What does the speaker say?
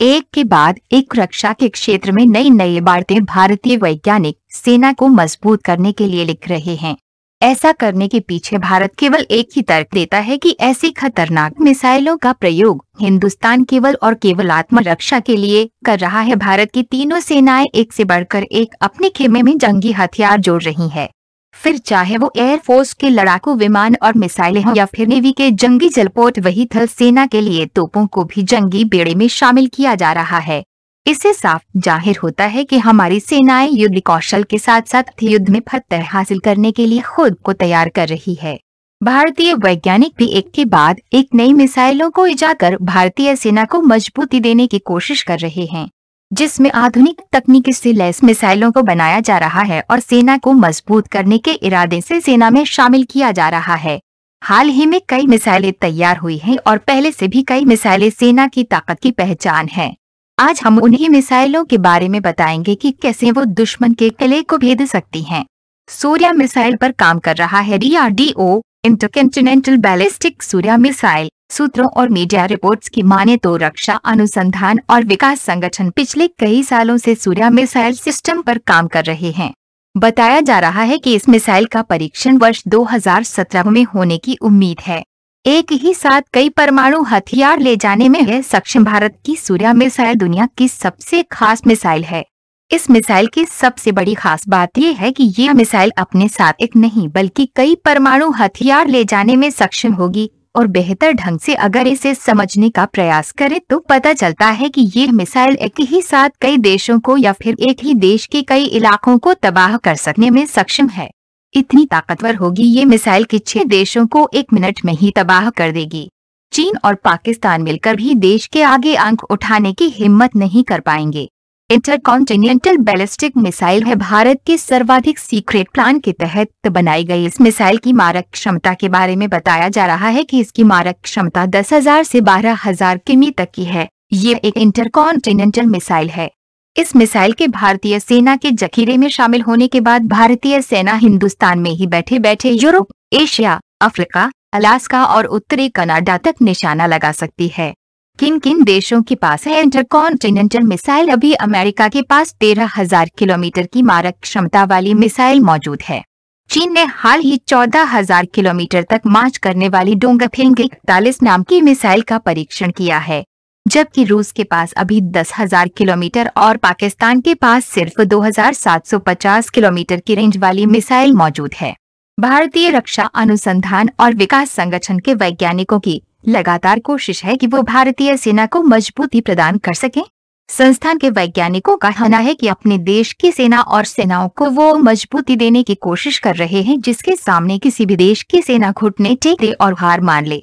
एक के बाद एक रक्षा के क्षेत्र में नई नई बातें भारतीय वैज्ञानिक सेना को मजबूत करने के लिए लिख रहे हैं ऐसा करने के पीछे भारत केवल एक ही तर्क देता है कि ऐसी खतरनाक मिसाइलों का प्रयोग हिंदुस्तान केवल और केवल आत्मरक्षा के लिए कर रहा है भारत की तीनों सेनाएं एक से बढ़कर एक अपने खेमे में जंगी हथियार जोड़ रही है फिर चाहे वो एयरफोर्स के लड़ाकू विमान और मिसाइलें हों या फिर नेवी के जंगी जलपोट वही थल सेना के लिए तोपों को भी जंगी बेड़े में शामिल किया जा रहा है इससे साफ जाहिर होता है कि हमारी सेनाएं युद्ध कौशल के साथ साथ युद्ध में फतह हासिल करने के लिए खुद को तैयार कर रही है भारतीय वैज्ञानिक भी एक के बाद एक नई मिसाइलों को इजाकर भारतीय सेना को मजबूती देने की कोशिश कर रहे हैं जिसमें आधुनिक तकनीक से लैस मिसाइलों को बनाया जा रहा है और सेना को मजबूत करने के इरादे से सेना में शामिल किया जा रहा है हाल ही में कई मिसाइलें तैयार हुई हैं और पहले से भी कई मिसाइलें सेना की ताकत की पहचान है आज हम उन्हीं मिसाइलों के बारे में बताएंगे कि कैसे वो दुश्मन के किले को भेद सकती हैं। सूर्या मिसाइल पर काम कर रहा है R D DRDO intercontinental ballistic Surya missile सूत्रों और मीडिया रिपोर्ट्स की माने तो रक्षा अनुसंधान और विकास संगठन पिछले कई सालों से सूर्या मिसाइल सिस्टम पर काम कर रहे हैं बताया जा रहा है कि इस मिसाइल का परीक्षण वर्ष 2017 में होने की उम्मीद है एक ही साथ कई परमाणु हथियार ले जाने में है सक्षम भारत की सूर्या मिसाइल दुनिया की सबसे खास मिसाइल है इस मिसाइल की सबसे बड़ी खास बात यह है कि यह मिसाइल अपने साथ एक नहीं बल्कि कई परमाणु हथियार ले जाने में सक्षम होगी और बेहतर ढंग से अगर इसे समझने का प्रयास करें तो पता चलता है कि ये मिसाइल एक ही साथ कई देशों को या फिर एक ही देश के कई इलाकों को तबाह कर सकने में सक्षम है इतनी ताकतवर होगी ये मिसाइल कि छह देशों को एक मिनट में ही तबाह कर देगी चीन और पाकिस्तान मिलकर भी देश के आगे अंक उठाने की हिम्मत नहीं कर पाएंगे इंटरकॉन्टिनेंटल बैलिस्टिक मिसाइल है भारत के सर्वाधिक सीक्रेट प्लान के तहत बनाई गई इस मिसाइल की मारक क्षमता के बारे में बताया जा रहा है कि इसकी मारक क्षमता 10,000 से 12,000 किमी तक की है ये एक इंटरकॉन्टिनेंटल मिसाइल है इस मिसाइल के भारतीय सेना के जखीरे में शामिल होने के बाद भारतीय सेना हिंदुस्तान में ही बैठे बैठे यूरोप एशिया अफ्रीका अलास्का और उत्तरी कनाडा तक निशाना लगा सकती है किन किन देशों के पास है इंटरकॉन्टिनेंटल मिसाइल अभी अमेरिका के पास तेरह हजार किलोमीटर की मारक क्षमता वाली मिसाइल मौजूद है चीन ने हाल ही चौदह हजार किलोमीटर तक मार्च करने वाली डोंगफिंग इकतालीस नाम की मिसाइल का परीक्षण किया है जबकि रूस के पास अभी दस हजार किलोमीटर और पाकिस्तान के पास सिर्फ 2,750 किलोमीटर की रेंज वाली मिसाइल मौजूद है भारतीय रक्षा अनुसंधान और विकास संगठन के वैज्ञानिकों की लगातार कोशिश है कि वो भारतीय सेना को मजबूती प्रदान कर सके संस्थान के वैज्ञानिकों का कहना है कि अपने देश की सेना और सेनाओं को वो मजबूती देने की कोशिश कर रहे हैं जिसके सामने किसी भी देश की सेना घुटने टेक दे और हार मान ले